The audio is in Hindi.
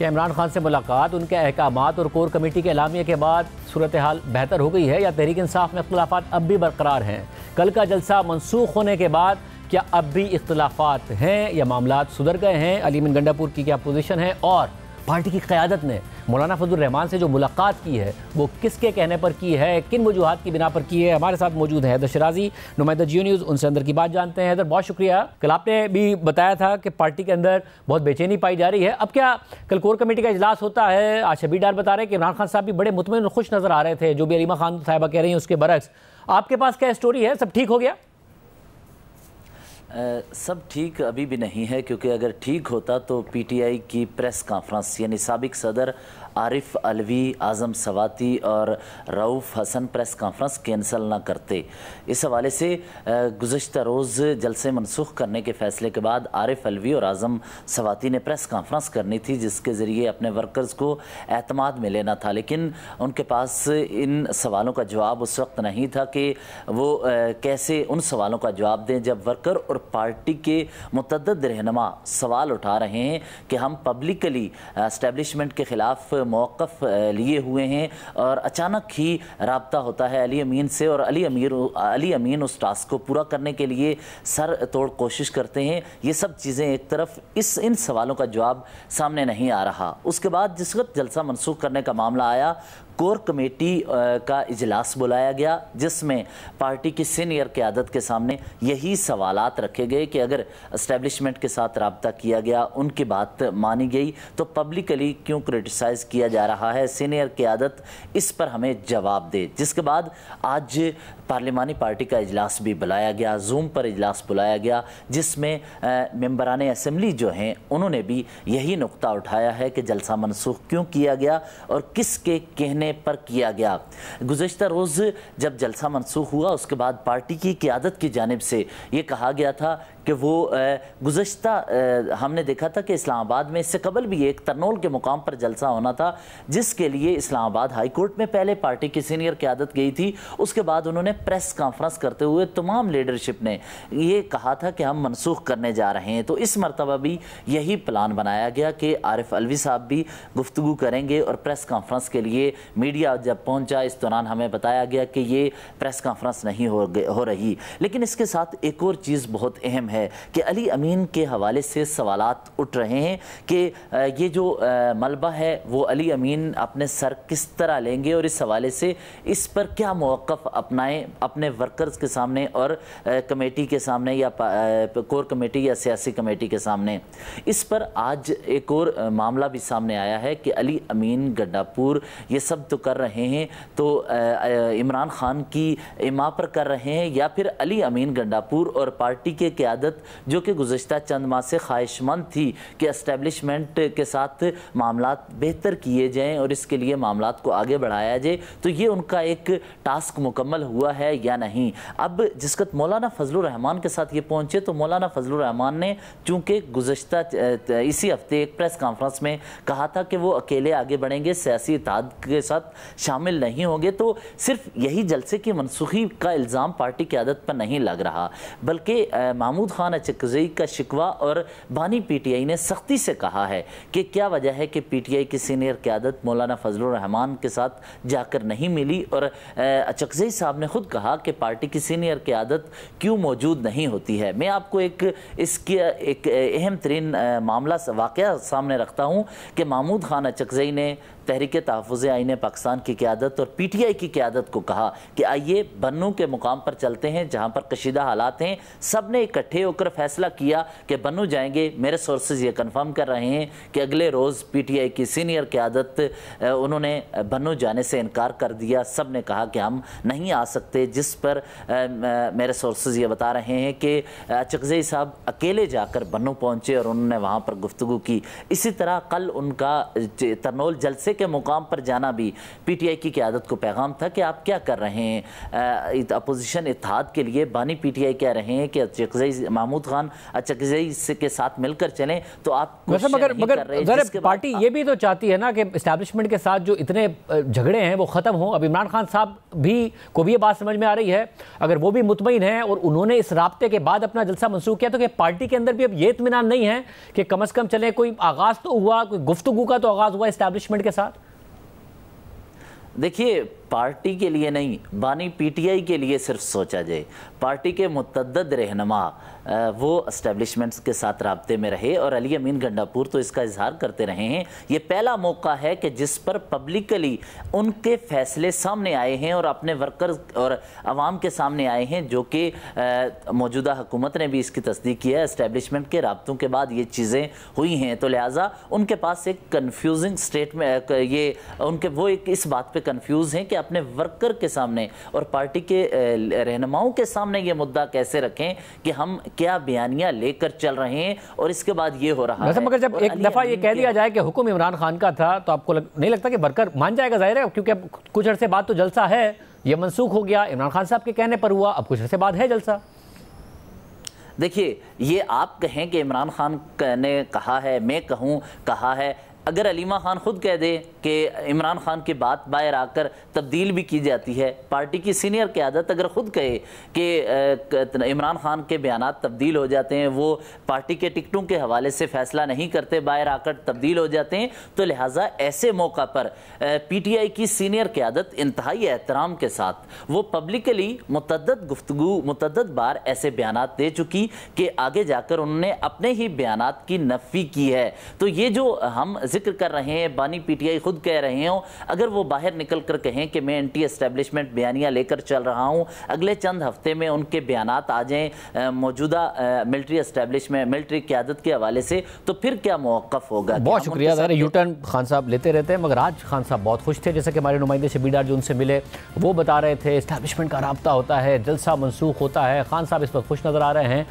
कि इमरान खान से मुलाकात उनके अहकाम और कोर कमेटी के अलामिया के बाद सूरत हाल बेहतर हो गई है या तहरीक इंसाफ में अख्तलाफा अब भी बरकरार हैं कल का जलसा मनसूख होने के बाद क्या अब भी इख्लाफा हैं या मामला सुधर गए हैं अलीमिन गंडापुर की क्या पोजिशन है और पार्टी की क़्यादत ने मौलाना फजल रहमान से जो मुलाकात की है वो किसके कहने पर की है किन वजूहत की बिना पर की है हमारे साथ मौजूद है हैदर शराजी नुमाइंदा जियो न्यूज़ उनसे अंदर की बात जानते हैं हैदर बहुत शुक्रिया कल आपने भी बताया था कि पार्टी के अंदर बहुत बेचैनी पाई जा रही है अब क्या कल कोर कमेटी का इजलास होता है आज शबी डार बता रहे हैं कि इमरान खान साहब भी बड़े मुतमिन खुश नज़र आ रहे थे जो भी अलीमा खान साहबा कह रही हैं उसके बरक्स आपके पास क्या स्टोरी है सब ठीक हो गया सब ठीक अभी भी नहीं है क्योंकि अगर ठीक होता तो पीटीआई की प्रेस कॉन्फ्रेंस यानी सबक सदर आरिफ अलवी आज़म सवाती और Rauf Hasan press conference cancel ना करते इस हवाले से गुज्त रोज़ जलसे मनसूख करने के फ़ैसले के बाद आरिफ अलवी और आज़म सवाती ने प्रेस कॉन्फ्रेंस करनी थी जिसके ज़रिए अपने वर्कर्स को अहतमाद में लेना था लेकिन उनके पास इन सवालों का जवाब उस वक्त नहीं था कि वो कैसे उन सवालों का जवाब दें जब वर्कर और पार्टी के मतदद रहनमा सवाल उठा रहे हैं कि हम पब्लिकली इस्टेबलिशमेंट के ख़िलाफ़ मौक़ लिए हुए हैं और अचानक ही रबता होता है अली अमीन से और अली अमीर अली अमीन उस टास्क को पूरा करने के लिए सर तोड़ कोशिश करते हैं ये सब चीज़ें एक तरफ इस इन सवालों का जवाब सामने नहीं आ रहा उसके बाद जिस वक्त जलसा मनसूख करने का मामला आया कोर कमेटी का इजलास बुलाया गया जिसमें पार्टी की सीनियर क्यादत के सामने यही सवाल रखे गए कि अगर इस्टेबलिशमेंट के साथ रबता किया गया उनकी बात मानी गई तो पब्लिकली क्यों क्रिटिसाइज़ किया जा रहा है सीनियर क्यादत इस पर हमें जवाब दे जिसके बाद आज पार्लिमानी पार्टी का इजलास भी बुलाया गया जूम पर इजलास बुलाया गया जिसमें मेम्बरान असम्बली जो हैं उन्होंने भी यही नुक्ता उठाया है कि जलसा मनसूख क्यों किया गया और किसके कहने पर किया गया गुज्त रोज़ जब जलसा मनसूख हुआ उसके बाद पार्टी की क्यादत की जानब से ये कहा गया था कि वो गुज्त हमने देखा था कि इस्लामाबाद में इससे कबल भी एक तरनोल के मुकाम पर जलसा होना था जिसके लिए इस्लामाबाद हाईकोर्ट में पहले पार्टी की सीनियर क्यादत गई थी उसके बाद उन्होंने प्रेस कॉन्फ्रेंस करते हुए तमाम लीडरशिप ने यह कहा था कि हम मनसूख करने जा रहे हैं तो इस मरतबा भी यही प्लान बनाया गया कि आरिफ अलवी साहब भी गुफ्तु करेंगे और प्रेस कॉन्फ्रेंस के लिए मीडिया जब पहुंचा इस दौरान हमें बताया गया कि ये प्रेस कॉन्फ्रेंस नहीं हो हो रही लेकिन इसके साथ एक और चीज़ बहुत अहम है कि अली अमीन के हवाले से सवाल उठ रहे हैं कि ये जो मलबा है वो अली अमीन अपने सर किस तरह लेंगे और इस हवाले से इस पर क्या मौक़ अपनाएं अपने वर्कर्स के सामने और कमेटी के सामने या कोर कमेटी या सियासी कमेटी के सामने इस पर आज एक और मामला भी सामने आया है कि अली अमीन गड्डापुर ये सब तो कर रहे हैं तो इमरान खान की इमा पर कर रहे हैं या फिर अली अमीन गंडापुर और पार्टी के क़्यादत जो कि गुज्त चंद माह से ख्वाहिशमंद थी कि इस्टेबलिशमेंट के साथ मामला बेहतर किए जाएँ और इसके लिए मामला को आगे बढ़ाया जाए तो ये उनका एक टास्क मुकम्मल हुआ है या नहीं अब जिसकत मौलाना फजल रहमान के साथ ये पहुंचे तो मौलाना फजल रहमान ने चूंकि गुजशत इसी हफ्ते एक प्रेस कॉन्फ्रेंस में कहा था कि वो अकेले आगे बढ़ेंगे सियासी इतिहाद के साथ शामिल नहीं होंगे तो सिर्फ यही जलसे की मनसूखी का इल्ज़ाम पार्टी की आदत पर नहीं लग रहा बल्कि महमूद खान अचकजई का शिकवा और बानी पीटीआई ने सख्ती से कहा है कि क्या वजह है कि पीटीआई के सीनियर ज़ाहिर क़्यादत मौलाना फजलरहमान के साथ जाकर नहीं मिली और अचकजई साहब ने ख़ुद कहा कि पार्टी की सीनियर क़्यादत क्यों मौजूद नहीं होती है मैं आपको एक इसके एक अहम तरीन मामला वाक़ सामने रखता हूँ कि महमूद खान अचकजई ने तहरीक तहफ़ आइन पाकिस्तान की क्यादत और पी टी आई की क्यादत को कहा कि आइए बन्नू के मुकाम पर चलते हैं जहाँ पर कशीदा हालात हैं सब ने इकट्ठे होकर फैसला किया कि बनू जाएंगे मेरे सोर्सेज ये कन्फर्म कर रहे हैं कि अगले रोज़ पी टी आई की सीनियर क़्यादत उन्होंने बनो जाने से इनकार कर दिया सब ने कहा कि हम नहीं आ सकते जिस पर मेरे सोर्सेज ये बता रहे हैं कि चकजई साहब अकेले जाकर बनो पहुंचे और उन्होंने वहाँ पर गुफ्तु की इसी तरह कल उनका तरनोल जलसे के मुकाम पर जाना भी पी टी आई की क्यादत को पैगाम था कि आप क्या कर रहे हैं अपोजिशन इतिहाद के लिए बानी पी टी आई कह रहे हैं कि चकजई महमूद खान चकजई के साथ मिलकर चलें तो आप मगर मगर पार्टी ये भी तो चाहती है ना चाहा के इस्टेब्लिशमेंट के साथ जो इतने झगड़े हैं वो ख़त्म हों अब इमरान खान साहब भी को भी ये बात समझ में आ रही है अगर वो भी मुतमिन हैं और उन्होंने इस रबते के बाद अपना जलसा मंसूख किया तो कि पार्टी के अंदर भी अब ये इतमान नहीं है कि कम अज़ कम चले कोई आगाज़ तो हुआ कोई गुफ्तु का तो आगाज़ हुआ इस्टेब्लिशमेंट के साथ देखिए पार्टी के लिए नहीं बानी पीटीआई के लिए सिर्फ सोचा जाए पार्टी के मुतद रहनमा वो इस्टेबलिशमेंट्स के साथ रबते में रहे और अली अमीन गंडापुर तो इसका इजहार करते रहे हैं ये पहला मौका है कि जिस पर पब्लिकली उनके फैसले सामने आए हैं और अपने वर्कर्स और आवाम के सामने आए हैं जो कि मौजूदा हुकूमत ने भी इसकी तस्दीक की है इस्टेबलिशमेंट के रबतों के बाद ये चीज़ें हुई हैं तो लिहाजा उनके पास एक कन्फ्यूजिंग में ये उनके वो एक इस बात पर कन्फ्यूज़ हैं कि अपने वर्कर के सामने और पार्टी के रहनुमाओं के सामने ये मुद्दा कैसे रखें कि हम क्या बयानियां लेकर चल रहे हैं और इसके बाद ये हो रहा है मगर जब एक दफ़ा ये कह दिया जाए कि हुक्म इमरान खान का था तो आपको लग, नहीं लगता कि वर्कर मान जाएगा जाहिर है क्योंकि अब कुछ अरसे बाद तो जलसा है ये मनसूख हो गया इमरान खान साहब के कहने पर हुआ अब कुछ अरसे बाद है जलसा देखिए ये आप कहें कि इमरान खान ने कहा है मैं कहूँ कहा है अगर अलीमा खान खुद कह दे कि इमरान खान की बात बाहर आकर तब्दील भी की जाती है पार्टी की सीनियर क्यादत अगर ख़ुद कहे कि इमरान खान के बयान तब्दील हो जाते हैं वो पार्टी के टिकटों के हवाले से फ़ैसला नहीं करते बाहर आकर तब्दील हो जाते हैं तो लिहाजा ऐसे मौका पर पी टी आई की सीनियर क्यादत इंतहाई एहतराम के साथ वो पब्लिकली मतद गुफ्तु मतदद बार ऐसे बयान दे चुकी कि आगे जाकर उन्होंने अपने ही बयान की नफ़ी की है तो ये जो हम जिक्र कर रहे हैं बानी पीटीआई खुद कह रहे हो अगर वो बाहर निकल कर कहें कि मैं एंटी एस्टेब्लिशमेंट बयानियाँ लेकर चल रहा हूँ अगले चंद हफ्ते में उनके बयान आ जाएँ मौजूदा मिल्ट्री इस्टेब्लिशमेंट मिल्ट्री क्यादत के हवाले से तो फिर क्या मौक़ होगा बहुत शुक्रिया यूटर्न खान साहब लेते रहते हैं मगर आज खान साहब बहुत खुश थे जैसे कि हमारे नुमाइंदे बीडार जो उनसे मिले वो बता रहे थे इस्टेबलिशमेंट का रबता होता है जलसा मनसूख होता है खान साहब इस पर खुश नज़र आ रहे हैं